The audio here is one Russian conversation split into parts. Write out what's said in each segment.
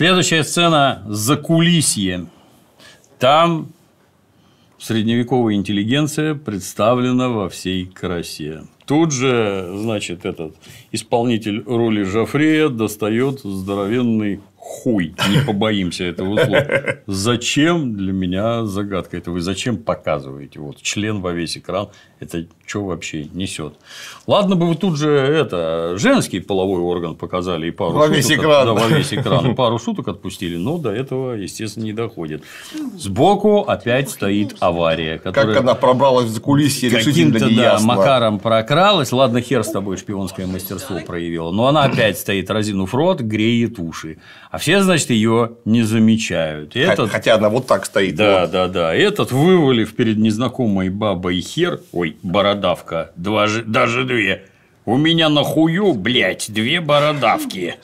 Следующая сцена – за закулисье. Там средневековая интеллигенция представлена во всей красе. Тут же, значит, этот исполнитель роли Жофрея достает здоровенный хуй, не побоимся этого слова. Зачем для меня загадка? Это вы зачем показываете? Вот член во весь экран, это что вообще несет? Ладно бы вы тут же это женский половой орган показали и пару во шуток, весь экран. Да, во весь экран. Пару шуток отпустили, но до этого, естественно, не доходит. Сбоку опять стоит авария. Которая... Как она пробралась за кулисье, решительно да, макаром прокралась. Ладно, хер с тобой шпионское мастерство проявила. Но она опять стоит, разинув рот, греет уши. А все все, значит, ее не замечают. И этот... Хотя она вот так стоит. Да, вот. да, да. Этот, вывалив перед незнакомой бабой хер, ой, бородавка, два, даже две. У меня на хую, блядь, две бородавки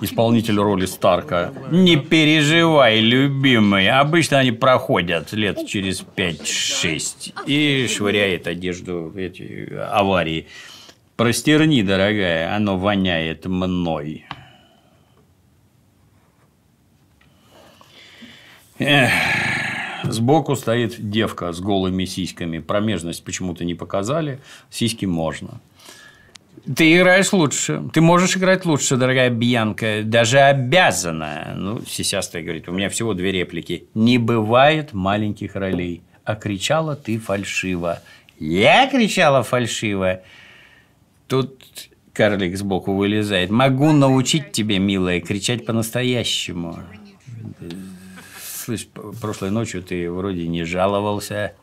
исполнитель роли Старка. Не переживай, любимый. Обычно они проходят лет через 5-6 и швыряет одежду в эти аварии. Простерни, дорогая, оно воняет мной. Эх, сбоку стоит девка с голыми сиськами. Промежность почему-то не показали. Сиськи можно. Ты играешь лучше. Ты можешь играть лучше, дорогая Бьянка. Даже обязана. Ну, сисястая говорит, у меня всего две реплики. Не бывает маленьких ролей. А кричала ты фальшиво. Я кричала фальшиво. Тут карлик сбоку вылезает. Могу научить тебе, милая, кричать по-настоящему прошлой, прошлой ночью ты вроде не жаловался.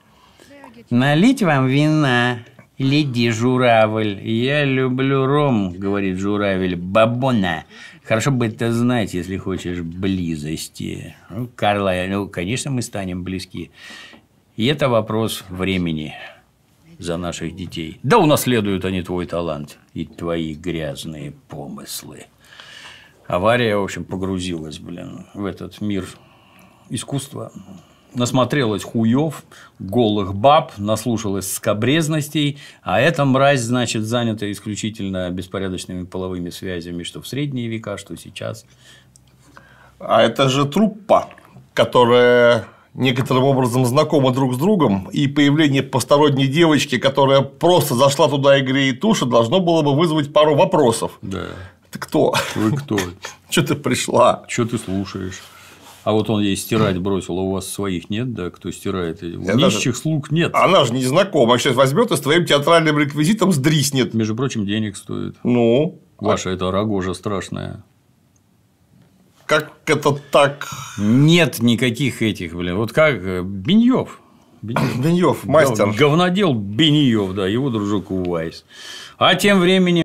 Налить вам вина, леди журавль. Я люблю ром, говорит журавль, бабона. Хорошо бы это знать, если хочешь близости. Ну, Карла, ну, конечно, мы станем близки. И это вопрос времени за наших детей. Да унаследуют они твой талант и твои грязные помыслы. Авария, в общем, погрузилась, блин, в этот мир искусство. Насмотрелась хуев, голых баб, наслушалась скобрезностей, а эта мразь, значит, занята исключительно беспорядочными половыми связями, что в средние века, что сейчас. А это же труппа, которая некоторым образом знакома друг с другом, и появление посторонней девочки, которая просто зашла туда и греет уши, должно было бы вызвать пару вопросов. Да. Ты кто? Вы кто? Что ты пришла? Что ты слушаешь? А вот он ей стирать бросил, а у вас своих нет, да, кто стирает? У Я нищих даже... слуг нет. Она же не знакома, сейчас возьмет и с твоим театральным реквизитом сдриснет. Между прочим, денег стоит. Ну. Ваша а... эта рогожа страшная. Как это так? Нет никаких этих, блин. Вот как э, Беньев. Беньев, мастер. Говнодел Беньев, да, его дружок Увайс. А тем временем